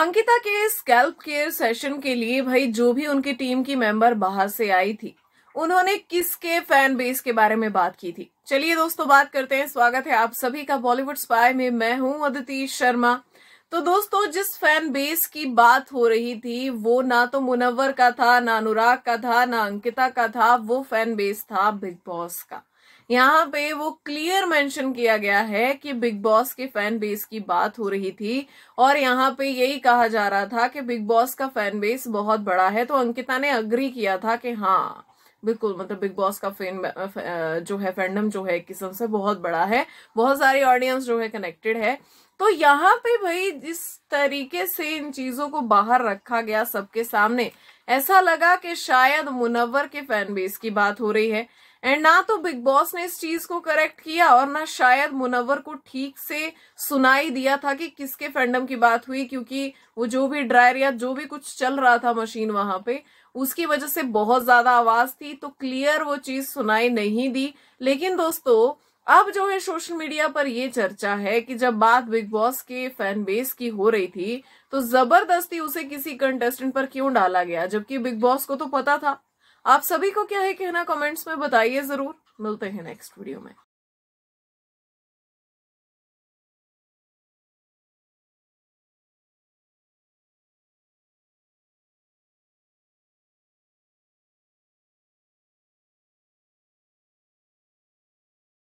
अंकिता के scalp care session के लिए भाई जो भी उनकी टीम की मेंबर बाहर से आई थी उन्होंने किसके फैन बेस के बारे में बात की थी चलिए दोस्तों बात करते हैं स्वागत है आप सभी का बॉलीवुड स्पाई में मैं हूं अदिति शर्मा तो दोस्तों जिस फैन बेस की बात हो रही थी वो ना तो मुनव्वर का था ना अनुराग का था ना अंकिता का था वो फैन बेस था बिग बॉस का यहाँ पे वो क्लियर मेंशन किया गया है कि बिग बॉस के फैन बेस की बात हो रही थी और यहाँ पे यही कहा जा रहा था कि बिग बॉस का फैन बेस बहुत बड़ा है तो अंकिता ने अग्री किया था कि हाँ बिल्कुल मतलब बिग बॉस का फेन जो है फैंडम जो है किसम किस्म से बहुत बड़ा है बहुत सारी ऑडियंस जो है कनेक्टेड है तो यहाँ पे भाई जिस तरीके से इन चीजों को बाहर रखा गया सबके सामने ऐसा लगा कि शायद मुनव्वर के फैन बेस की बात हो रही है एंड ना तो बिग बॉस ने इस चीज को करेक्ट किया और ना शायद मुनव्वर को ठीक से सुनाई दिया था कि किसके फैंडम की बात हुई क्योंकि वो जो भी ड्रायर या जो भी कुछ चल रहा था मशीन वहां पे उसकी वजह से बहुत ज्यादा आवाज थी तो क्लियर वो चीज सुनाई नहीं दी लेकिन दोस्तों अब जो है सोशल मीडिया पर ये चर्चा है कि जब बात बिग बॉस के फैन बेस की हो रही थी तो जबरदस्ती उसे किसी कंटेस्टेंट पर क्यों डाला गया जबकि बिग बॉस को तो पता था आप सभी को क्या है कहना कमेंट्स में बताइए जरूर मिलते हैं नेक्स्ट वीडियो में